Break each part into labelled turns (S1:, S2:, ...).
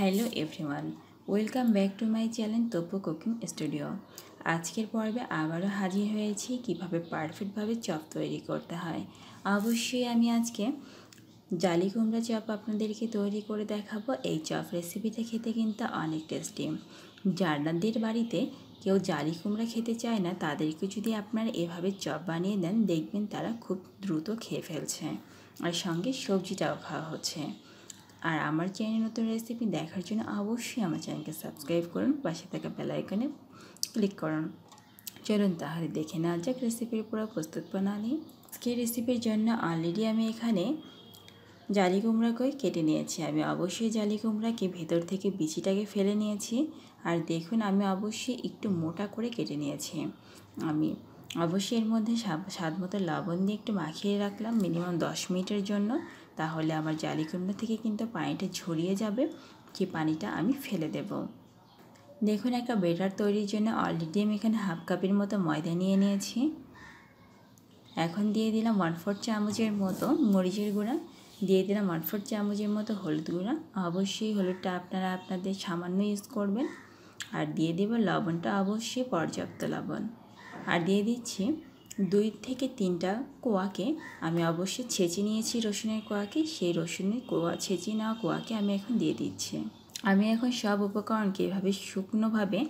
S1: Hello everyone welcome back to my channel Topu cooking studio আজকের পর্বে আবারও হাজির হয়েছি কিভাবে পারফেক্টভাবে চপ তৈরি করতে হয় অবশ্যই আমি আজকে জালি কুমড়া চপ আপনাদেরকে তৈরি করে দেখাবো এই চপ রেসিপিটা খেতে কিন্তু অনেক টেস্টি জার্নাদের বাড়িতে কেউ জালি কুমড়া খেতে চায় না তাদেরকে যদি আপনারা এভাবে চপ বানিয়ে দেন দেখবেন তারা খুব দ্রুত খেয়ে ফেলছে আর সঙ্গে সবজিটাও খাওয়া হচ্ছে আর আমার চ্যানেলে নতুন রেসিপি দেখার জন্য অবশ্যই আমার চ্যানেলকে সাবস্ক্রাইব করুন পাশে থাকা বেলাইকনে ক্লিক করুন চলুন তাহলে দেখে নেওয়া যাক রেসিপির পুরো প্রস্তুত প্রণালী আজকে রেসিপির জন্য অলরেডি আমি এখানে জালি কুমড়াকে কেটে নিয়েছি আমি অবশ্যই জালি কুমড়াকে ভেতর থেকে বিচিটাকে ফেলে নিয়েছি আর দেখুন আমি অবশ্যই একটু মোটা করে কেটে নিয়েছি আমি অবশ্যই এর মধ্যে স্বাদ মতো লবণ দিয়ে একটু মাখিয়ে রাখলাম মিনিমাম দশ মিনিটের জন্য তাহলে আমার জালি কুমড়ো থেকে কিন্তু পানিটা ঝরিয়ে যাবে যে পানিটা আমি ফেলে দেব দেখুন একটা বেটার তৈরির জন্য অলরেডি আমি এখানে হাফ কাপের মতো ময়দা নিয়ে নিয়েছি এখন দিয়ে দিলাম ওয়ান ফোর চামচের মতো মরিচের গুঁড়া দিয়ে দিলাম ওয়ান ফোর চামচের মতো হলুদ গুঁড়া অবশ্যই হলুদটা আপনারা আপনাদের সামান্য ইউজ করবেন আর দিয়ে দেব লবণটা অবশ্যই পর্যাপ্ত লবণ আর দিয়ে দিচ্ছি দুই থেকে তিনটা কোয়াকে আমি অবশ্যই ছেঁচে নিয়েছি রসুনের কোয়াকে সেই রসুনের কোয়া ছেঁচে নেওয়া কোয়াকে আমি এখন দিয়ে দিচ্ছি আমি এখন সব উপকরণকে এভাবে শুকনোভাবে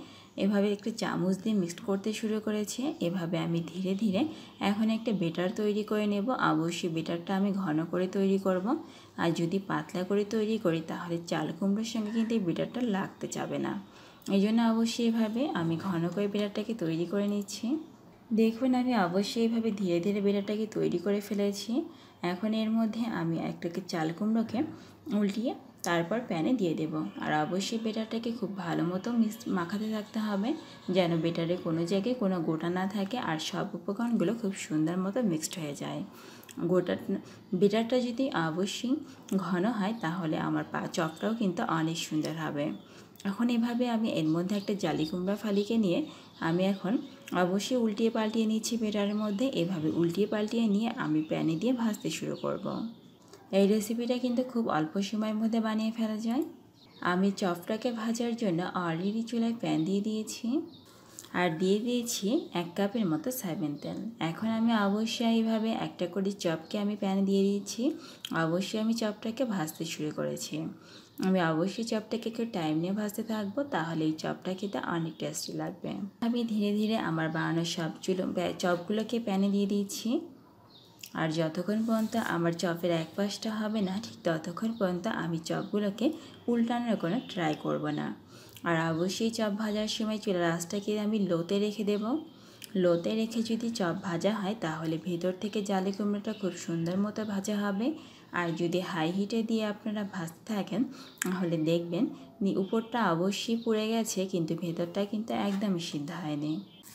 S1: এভাবে একটু চামচ দিয়ে মিক্সড করতে শুরু করেছি এভাবে আমি ধীরে ধীরে এখন একটা বেটার তৈরি করে নেব অবশ্যই বেটারটা আমি ঘন করে তৈরি করব আর যদি পাতলা করে তৈরি করি তাহলে চাল কুমড়োর সঙ্গে কিন্তু এই বেটারটা লাগতে যাবে না এই জন্য অবশ্যই এভাবে আমি ঘন করে বেটারটাকে তৈরি করে নিচ্ছি দেখুন আমি অবশ্যই এইভাবে ধীরে ধীরে বেটাটাকে তৈরি করে ফেলেছি এখন এর মধ্যে আমি একটাকে চাল কুমড়োকে উল্টিয়ে তারপর প্যানে দিয়ে দেব আর অবশ্যই বেটারটাকে খুব ভালো মতো মিক্স মাখাতে থাকতে হবে যেন বেটারে কোনো জায়গায় কোনো গোটা না থাকে আর সব উপকরণগুলো খুব সুন্দর মতো মিক্সড হয়ে যায় গোটা বেটারটা যদি অবশ্যই ঘন হয় তাহলে আমার পা চকটাও কিন্তু অনেক সুন্দর হবে এখন এভাবে আমি এর মধ্যে একটা জালি কুমড়া ফালিকে নিয়ে আমি এখন অবশ্যই উল্টিয়ে পাল্টিয়ে নিচ্ছি বেটারের মধ্যে এভাবে উল্টিয়ে পাল্টিয়ে নিয়ে আমি প্যানে দিয়ে ভাজতে শুরু করব। এই রেসিপিটা কিন্তু খুব অল্প সময়ের মধ্যে বানিয়ে ফেলা যায় আমি চপটাকে ভাজার জন্য অলরেডি চুলায় প্যান দিয়ে দিয়েছি আর দিয়ে দিয়েছি এক কাপের মতো সয়াবিন তেল এখন আমি অবশ্যই এইভাবে একটা করে চপকে আমি প্যানে দিয়ে দিয়েছি অবশ্যই আমি চপটাকে ভাজতে শুরু করেছি আমি অবশ্যই চপটাকে একটু টাইম নিয়ে ভাজতে থাকবো তাহলে এই চপটা খেতে অনেক টেস্টি লাগবে আমি ধীরে ধীরে আমার বানানো চুলো চপগুলোকে প্যানে দিয়ে দিয়েছি আর যতক্ষণ পর্যন্ত আমার চপের এক পাশটা হবে না ঠিক ততক্ষণ পর্যন্ত আমি চপগুলোকে উল্টানোর কোনো ট্রাই করব না আর অবশ্যই চপ ভাজার সময় চুলার আঁচটাকে আমি লোতে রেখে দেবো লোতে রেখে যদি চপ ভাজা হয় তাহলে ভেতর থেকে জালি কুমড়োটা খুব সুন্দর মতো ভাজা হবে আর যদি হাই হিটে দিয়ে আপনারা ভাজতে থাকেন তাহলে দেখবেন উপরটা অবশ্যই পুড়ে গেছে কিন্তু ভেতরটা কিন্তু একদম সিদ্ধ হয়নি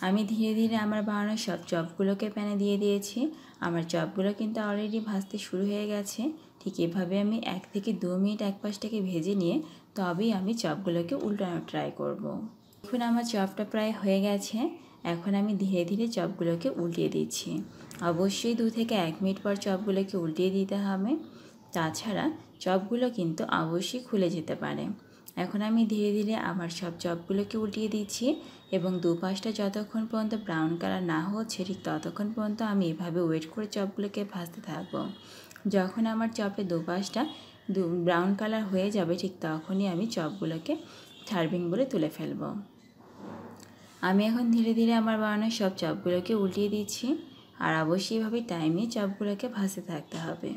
S1: আমি ধীরে ধীরে আমার বানানো সব চপগুলোকে প্যানে দিয়ে দিয়েছি আমার চপগুলো কিন্তু অলরেডি ভাজতে শুরু হয়ে গেছে ঠিক এভাবে আমি এক থেকে দু মিনিট এক পাশটাকে ভেজে নিয়ে তবেই আমি চপগুলোকে উল্টানো ট্রাই করব। এখন আমার চপটা প্রায় হয়ে গেছে এখন আমি ধীরে ধীরে চপগুলোকে উল্টিয়ে দিচ্ছি অবশ্যই দু থেকে এক মিনিট পর চপগুলোকে উল্টিয়ে দিতে হবে তাছাড়া চপগুলো কিন্তু অবশ্যই খুলে যেতে পারে এখন আমি ধীরে ধীরে আমার সব চপগুলোকে উল্টিয়ে দিচ্ছি এবং দুপাশটা যতক্ষণ পর্যন্ত ব্রাউন কালার না হচ্ছে ঠিক ততক্ষণ পর্যন্ত আমি এভাবে ওয়েট করে চপগুলোকে ভাজতে থাকব যখন আমার চপের দুপাশটা ব্রাউন কালার হয়ে যাবে ঠিক তখনই আমি চপগুলোকে সার্ভিং বলে তুলে ফেলবো আমি এখন ধীরে ধীরে আমার বানানো সব চপগুলোকে উল্টিয়ে দিচ্ছি আর অবশ্যই এভাবে টাইমে চপগুলোকে ভাসে থাকতে হবে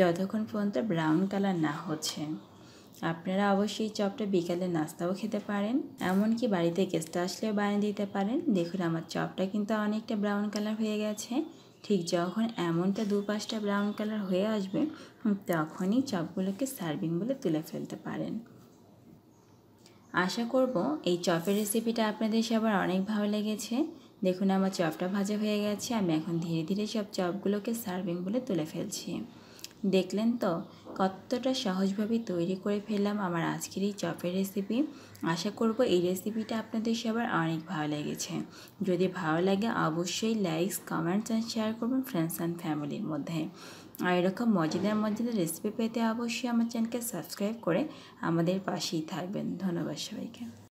S1: যতক্ষণ পর্যন্ত ব্রাউন কালার না হচ্ছে আপনারা অবশ্যই চপটা বিকালে নাস্তাও খেতে পারেন এমনকি বাড়িতে গেস্ট আসলেও বানিয়ে দিতে পারেন দেখুন আমার চপটা কিন্তু অনেকটা ব্রাউন কালার হয়ে গেছে ঠিক যখন এমনটা দু পাঁচটা ব্রাউন কালার হয়ে আসবে তখনই চপগুলোকে সার্ভিং বলে তুলে ফেলতে পারেন আশা করব এই চপের রেসিপিটা আপনাদের সবার অনেক ভালো লেগেছে দেখুন আমার চপটা ভাজা হয়ে গেছে আমি এখন ধীরে ধীরে সব চপগুলোকে সার্ভিং বলে তুলে ফেলছি দেখলেন তো কতটা সহজভাবে তৈরি করে ফেললাম আমার আজকের এই চপের রেসিপি আশা করব এই রেসিপিটা আপনাদের সবার অনেক ভালো লেগেছে যদি ভালো লাগে অবশ্যই লাইক কমেন্টস অ্যান্ড শেয়ার করবেন ফ্রেন্ডস অ্যান্ড ফ্যামিলির মধ্যে আর এরকম মজাদার মজাদার রেসিপি পেতে অবশ্যই আমার চ্যানেলকে সাবস্ক্রাইব করে আমাদের পাশেই থাকবেন ধন্যবাদ সবাইকে